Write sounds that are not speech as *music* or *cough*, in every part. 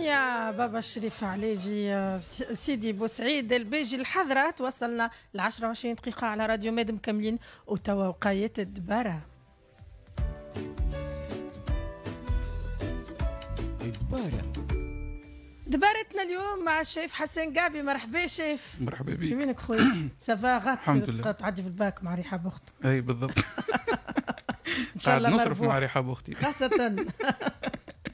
يا بابا الشريف عليجي آه، سيدي بوسعيد البيجي الحضرات وصلنا ل 10 20 دقيقة على راديو ماد مكملين وتوا وقاية الدبارة الدبارة دبارتنا اليوم مع الشيف حسن قابي مرحبا شيف مرحبا بك شمينك خويا سافا *coughs* لله تعدي في الباك مع ريحة بخت اي بالضبط *laughs* ان شاء الله نصرف مع ريحة بوختي خاصة *laughs*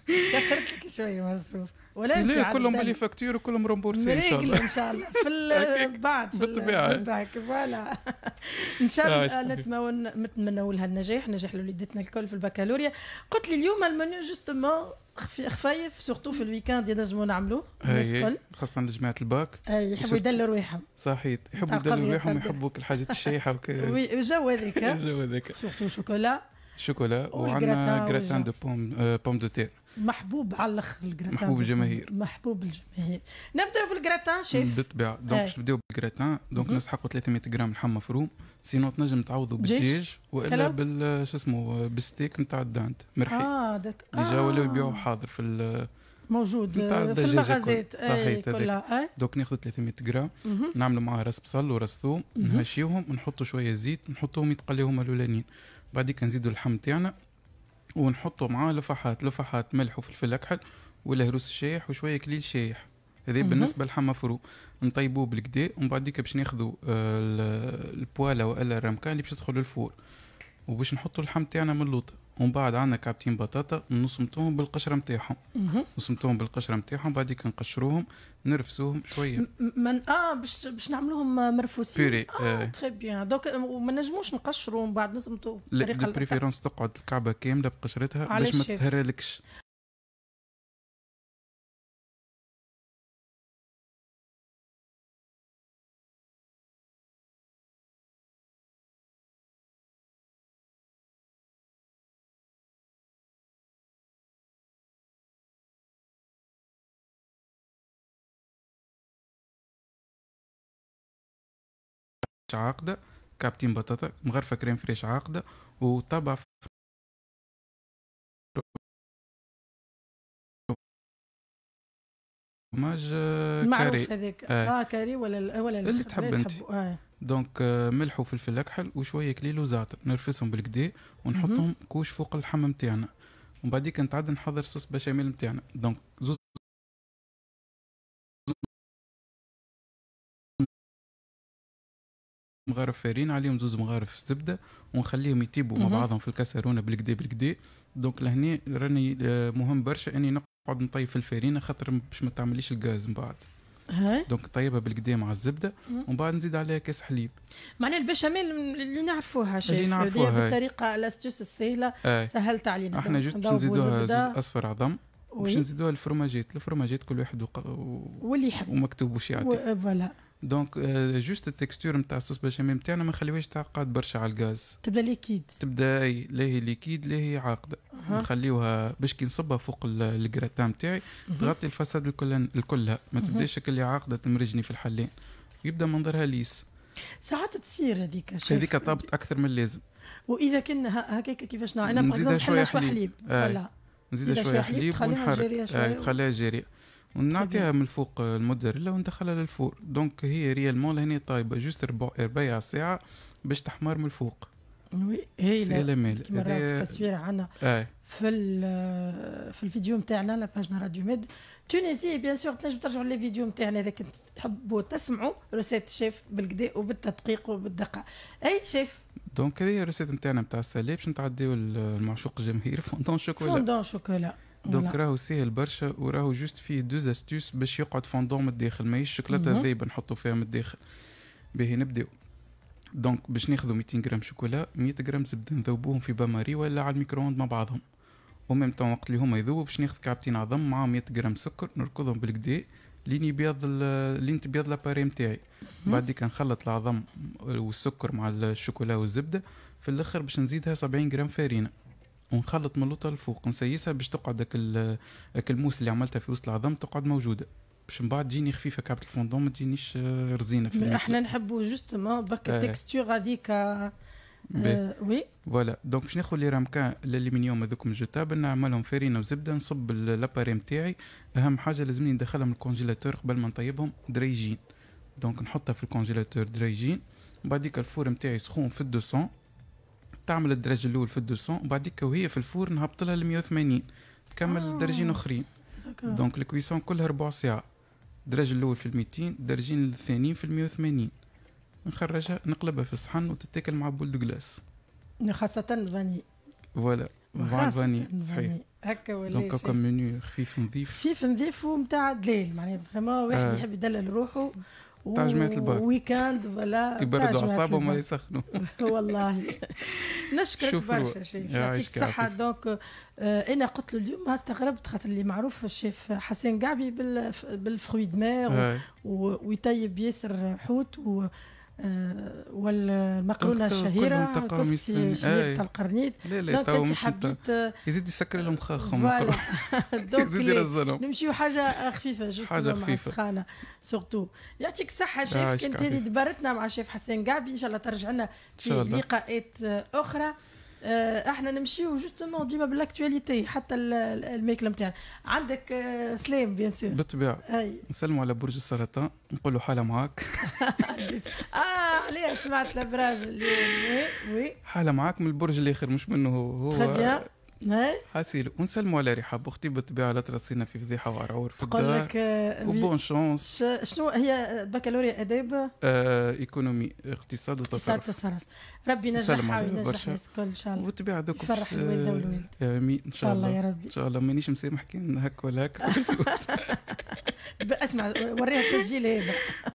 دخلت لك شويه مصروف ولا انت ليه كلهم لي فاكتور وكلهم رومبورسي ان شاء الله ان شاء الله في بعد في بالطبيعه فوالا ان شاء آه، الله نتمنوا لها النجاح نجاح لوليدتنا الكل في البكالوريا قلت لي اليوم المنيو جوستومون خفايف سورتو في الويكاند ينجموا نعملوه خاصة لجماعة الباك اي يحبوا يدلوا رواحهم صحيت يحبوا يدلوا رواحهم يحبوا الحاجات الشيحة وكذا *laughs* وي الجو هذاك الجو *laughs* هذاك سورتو شوكولا شوكولا وعندنا جراتان دو بوم بوم دو تير محبوب على الاخر الجراتان محبوب الجماهير محبوب الجماهير نبداو بالجراتان شيف بالطبيعه آه. دونك باش نبداو بالجراتان دونك نسحقوا 300 جرام لحم مفروم سينو تنجم تعوضوا بالدجاج والا بال شو اسمه بالستيك نتاع الدانت مرحي اه داك آه. ديجا ولاو يبيعوا حاضر في ال موجود في المغازات اي كلها دونك دوك ناخذ 300 جرام نعملوا معاه راس بصل وراس ثوم نهشيوهم ونحطوا شويه زيت نحطوهم يتقليوهم هما الاولانيين بعديك نزيدوا اللحم تاعنا ونحطه معاه لفحات لفحات ملح وفلفل اكحل والهروس الشايح وشويه كليل شايح هذا بالنسبه للحم مفرو نطيبوه بالكدا ومن بعديك باش ناخذوا آه، البواله والا الرمكان اللي باش تدخل الفور وباش نحطوا اللحم تاعنا من اللوطه ومن بعد عندنا كعبتين بطاطا نصمتوهم بالقشره نتاعهم نصمتوهم بالقشره نتاعهم بعد كي نقشروهم نرفسوهم شويه من اه باش باش نعملوهم مرفوسين بيري اه تخي بيان دوك ما نجموش نقشروا بعد نصمتوا بطريقه لا بريفيرونس تقعد الكعبه كامله بقشرتها باش ما تتهرلكش عاقده كابتن بطاطا مغرفه كريم فريش عاقده وطبع ماج آه، كاري هذيك آه. اه كاري ولا ولا اللي تحب انت آه. دونك آه، ملح وفلفل اكحل وشويه كليل وزعتر نرفسهم بالكدا ونحطهم كوش فوق الحمام تاعنا ومن بعديك نتعدى نحضر صوص بشاميل نتاعنا دونك زوز مغارف فارين عليهم زوز مغارف زبده ونخليهم يطيبوا مع بعضهم في الكاسرونه بالكدا بالكدا دونك لهنا راني آه، مهم برشا اني نقعد نطيب في الفارينه خاطر باش ما تعمليش الغاز من بعد دونك طيبها بالكدا مع الزبده ومن بعد نزيد عليها كاس حليب معناها البشاميل اللي نعرفوها شيء اللي نعرفوها بالطريقه الاستوس السهله سهلت علينا احنا جوست باش نزيدوها زوز اصفر عظم باش نزيدوها الفرماجات الفرماجات كل واحد و... واللي يحب ومكتوب وش يعطي فوالا دونك جوست التكستور نتاع الصوص بشاميل نتاعنا ما نخليوهاش تعقد برشا على الغاز تبدا ليكيد تبدا اي لا هي ليكيد لا هي عاقده نخليوها باش كي نصبها فوق الكراتان نتاعي تغطي الفساد الكل الكلها ما تبداش اللي عاقده تمرجني في الحلين يبدا منظرها ليس ساعات تصير هذيك هذيك طابت اكثر من اللازم واذا كنا هكاك كيفاش نعمل انا نزيدها شويه حليب, حليب. آه. نزيدها شويه حليب شويه تخليها جاريه ونعطيها من الفوق الموتزاريلا وندخلها للفور دونك هي ريال مول لهنا طايبه جوست ربع ساعه باش تحمر من الفوق وي هي كيما راهو في التصوير عندنا آه. في في الفيديو نتاعنا باجنا راديو ميد تونسي بيان سور تنجم ترجعوا للفيديو نتاعنا اذا كنت تحبوا تسمعوا روسيت الشيف بالكدا وبالتدقيق وبالدقه اي شيف دونك هذه الروسيت نتاعنا نتاع السلاب باش نتعديو المعشوق الجماهير *laughs* فوندون شوكولا فوندون شوكولا دونك راهو ساهل برشا وراهو جوست فيه دوز استوس باش يقعد فوندون من الداخل ماهيش شوكولاته ذايبه نحطو فيها من الداخل باهي نبداو دونك باش ناخذوا 200 غرام شوكولا 100 غرام زبده نذوبوهم في باماري ولا على الميكرووند مع بعضهم وميم تو وقت اللي هما يذوبوا باش ناخذ كعبتين عظم مع 100 غرام سكر نركضهم بالكدا لين يبيض لين تبيض لاباري نتاعي بعديك نخلط العظم والسكر مع الشوكولا والزبده في الاخر باش نزيدها 70 غرام فارينه ونخلط من اللوطه للفوق نسيسها باش تقعد داك الموس اللي عملتها في وسط العظم تقعد موجوده باش من بعد تجيني خفيفه كعبه الفوندون ما تجينيش آه، رزينه في احنا نحبوا جوستومون باك آه. التكستور هذيك آه، وي فوالا دونك باش ناخذ لي رامكان الالمنيوم هذوك من جوتاب نعملهم فارينه وزبده نصب لاباري نتاعي اهم حاجه لازمني ندخلهم الكونجيلاتور قبل ما نطيبهم دريجين دونك نحطها في الكونجيلاتور دريجين بعديك الفور نتاعي سخون في 200 تعمل الدرج الاول في الدوسون وبعديك وهي في الفور نهبط لها ل 180 تكمل آه. درجين اخرين دونك الكويسون كلها ربع ساعه الدرج الاول في ال 200 الدرجين الثانيين في ال 180 نخرجها نقلبها في الصحن وتتاكل مع بول دوغلاس خاصه الفاني فوالا مع الفاني صحيح هكا ولا دونك هكا منيو خفيف نظيف خفيف نظيف ومتاع دليل معناها فريمون واحد آه. يحب يدلل روحه تعجمات البار ويكاند ولا يبردوا اعصابهم وما يسخنوا *laughs* والله نشكرك برشا شيخ يعطيك الصحه دونك آه، انا قلت له اليوم استغربت خاطر اللي معروف الشيف حسين قعبي بالفروي دمير ويطيب ياسر حوت و آه، والمقولة الشهيرة الكسكسي شهيرة القرنيت دونك انت حبيت يزيد يسكر لهم خاخهم *laughs* دونك نمشيو حاجة خفيفة جوست حاجة خفيفة سخانة سورتو يعطيك الصحة شيف آه، كنت هذه دبرتنا مع شيف حسين قعبي ان شاء الله ترجع لنا في لقاءات أخرى آه، احنا نمشيو جوستومون ديما بالاكتواليتي حتى الماكله نتاعنا عندك سلام بيان سور بالطبيعه نسلموا على برج السرطان نقول له حاله معاك *laughs* اه عليه سمعت الابراج اللي وي وي حاله معاك من البرج الاخر مش منه هو هو حاسيل إيه؟ ونسلموا على رحاب اختي بالطبيعه لا ترسينا في فضيحه وعرعور في الدار تقول لك آه، وبون شونس شنو هي بكالوريا اداب آه، ايكونومي اقتصاد وتصرف اقتصاد وتصرف ربي ينجحها وينجح الناس الكل ان شاء الله وبالطبيعه دوك يفرح الوالده آه، والوالد امين ان شاء الله يا ربي ان شاء الله مانيش مسامح كان هك ولا هك *laughs* اسمع وريها التسجيل هذا